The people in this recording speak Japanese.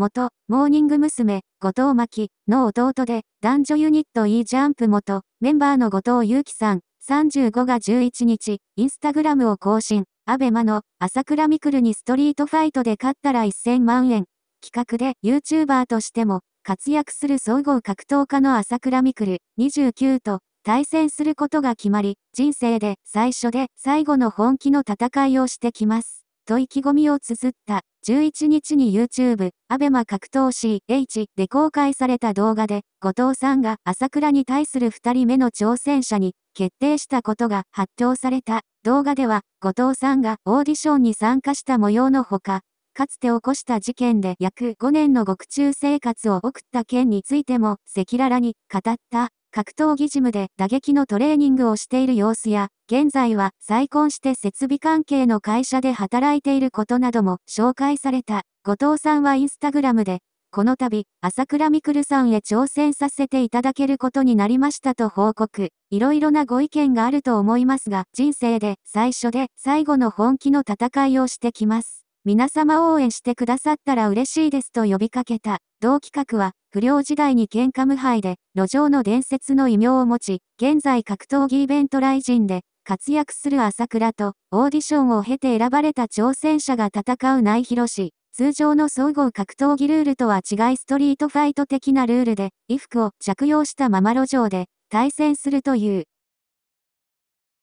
元、モーニング娘。後藤真希の弟で、男女ユニット e ジャンプ元、メンバーの後藤祐樹さん、35が11日、インスタグラムを更新、アベマの朝倉未来にストリートファイトで勝ったら1000万円。企画で YouTuber としても活躍する総合格闘家の朝倉未来29と対戦することが決まり、人生で最初で最後の本気の戦いをしてきます。と意気込みを綴った、11日に YouTube、アベマ格闘 CH で公開された動画で、後藤さんが朝倉に対する2人目の挑戦者に決定したことが発表された。動画では、後藤さんがオーディションに参加した模様のほか、かつて起こした事件で約5年の獄中生活を送った件についても赤裸々に語った。格闘技ジムで打撃のトレーニングをしている様子や、現在は再婚して設備関係の会社で働いていることなども紹介された。後藤さんはインスタグラムで、この度、朝倉未来さんへ挑戦させていただけることになりましたと報告。いろいろなご意見があると思いますが、人生で最初で最後の本気の戦いをしてきます。皆様応援してくださったら嬉しいですと呼びかけた。同企画は、不良時代に喧嘩無敗で、路上の伝説の異名を持ち、現在格闘技イベントライジンで、活躍する朝倉と、オーディションを経て選ばれた挑戦者が戦う内広氏。通常の総合格闘技ルールとは違いストリートファイト的なルールで、衣服を着用したまま路上で対戦するという、